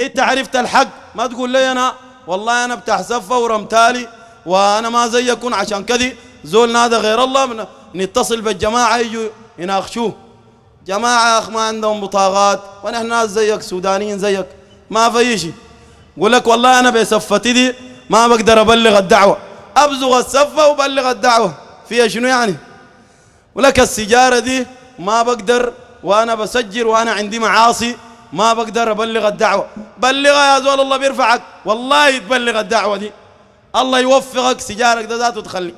انت عرفت الحق ما تقول لي انا والله انا بتاع سفه ورمتالي وانا ما زيكم عشان كذي زول نادى غير الله نتصل بالجماعه يجوا يناقشوه جماعه اخ ما عندهم بطاقات ونحن ناس زيك سودانيين زيك ما في شيء يقول لك والله انا بسفتي دي ما بقدر ابلغ الدعوه ابزغ السفه وبلغ الدعوه فيها شنو يعني ولك السيجاره دي ما بقدر وانا بسجر وانا عندي معاصي ما بقدر ابلغ الدعوه بلغها يا زول الله بيرفعك والله تبلغ الدعوه دي الله يوفقك سجارك ده ذاته تخلي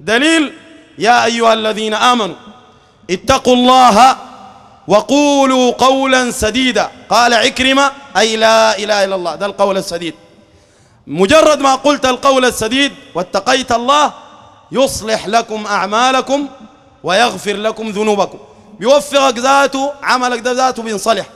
دليل يا ايها الذين امنوا اتقوا الله وقولوا قولا سديدا قال عكرمه اي لا اله الا الله ده القول السديد مجرد ما قلت القول السديد واتقيت الله يصلح لكم اعمالكم ويغفر لكم ذنوبكم بيوفقك ذاته عملك ذاته بينصلح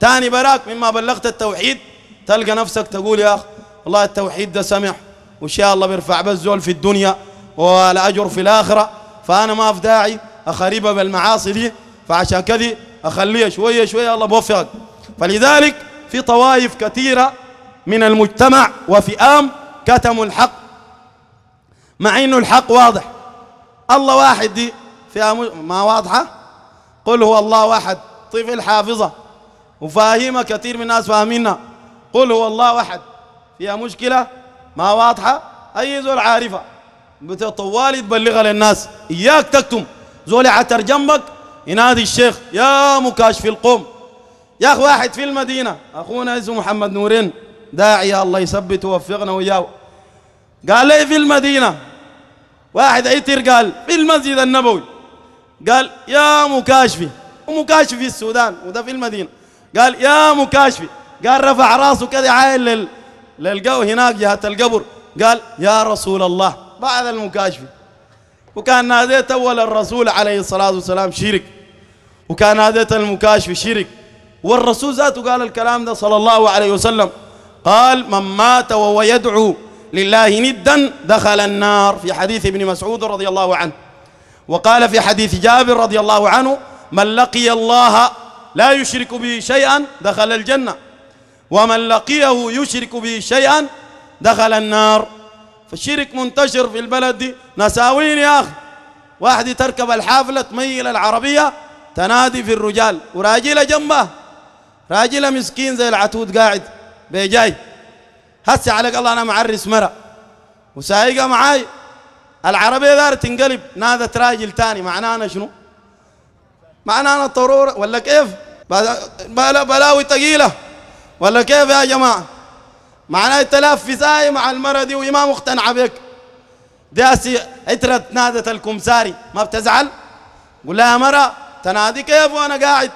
تاني براك مما بلغت التوحيد تلقى نفسك تقول يا أخ والله التوحيد ده سمح وإن شاء الله بيرفع بزول في الدنيا والأجر في الآخرة فأنا ما في داعي أخربها بالمعاصي دي فعشان كذي أخليها شوية شوية الله بوفقك فلذلك في طوائف كثيرة من المجتمع وفئام كتموا الحق مع انه الحق واضح الله واحد دي فيها ما واضحه قل هو الله واحد طفل طيب حافظه وفاهمة كثير من الناس فاهمينها قل هو الله أحد فيها مشكلة ما واضحة أي زول عارفة طوال تبلغها للناس إياك تكتم زول عتر جنبك ينادي الشيخ يا مكاشف القوم يا أخ واحد في المدينة أخونا اسمه محمد نورين داعية الله يثبت ووفقنا وياه قال لي في المدينة واحد عتر قال في المسجد النبوي قال يا مكاشفي ومكاشفي السودان وده في المدينة قال يا مكاشفي قال رفع راسه كذا عايل لل... للقو هناك جهة القبر قال يا رسول الله بعد المكاشفي وكان ناديت أول الرسول عليه الصلاة والسلام شرك وكان ناديت المكاشفي شرك والرسول ذاته قال الكلام ده صلى الله عليه وسلم قال من مات وهو يدعو لله ندا دخل النار في حديث ابن مسعود رضي الله عنه وقال في حديث جابر رضي الله عنه من لقي الله لا يشرك به شيئا دخل الجنة ومن لقيه يشرك به شيئا دخل النار فالشرك منتشر في البلد دي نساوين يا أخي واحد تركب الحافلة تميل العربية تنادي في الرجال وراجلة جنبه راجلة مسكين زي العتود قاعد بيجاي هسي عليك الله أنا معرس مرة وسايقة معاي العربية دار تنقلب نادت راجل تاني معناه أنا شنو معناها أنا طرورة ولا كيف بلا بلاوي ثقيلة ولا كيف يا جماعة معناها التلاف في ساي مع المرة دي وهي ما مقتنعة بك داسي عترة نادت الكمساري ما بتزعل قول لها يا مرة تنادي كيف وأنا قاعد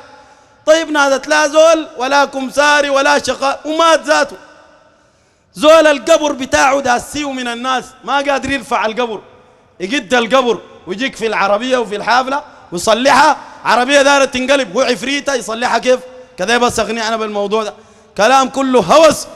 طيب نادت لا زول ولا كمساري ولا شقاء ومات ذاته زول القبر بتاعه داسيه من الناس ما قادر يرفع القبر يقد القبر ويجيك في العربية وفي الحافلة ويصلحها عربية دارت تنقلب هو عفريتة يصلحها كيف كذا بس أغني أنا بالموضوع ده كلام كله هوس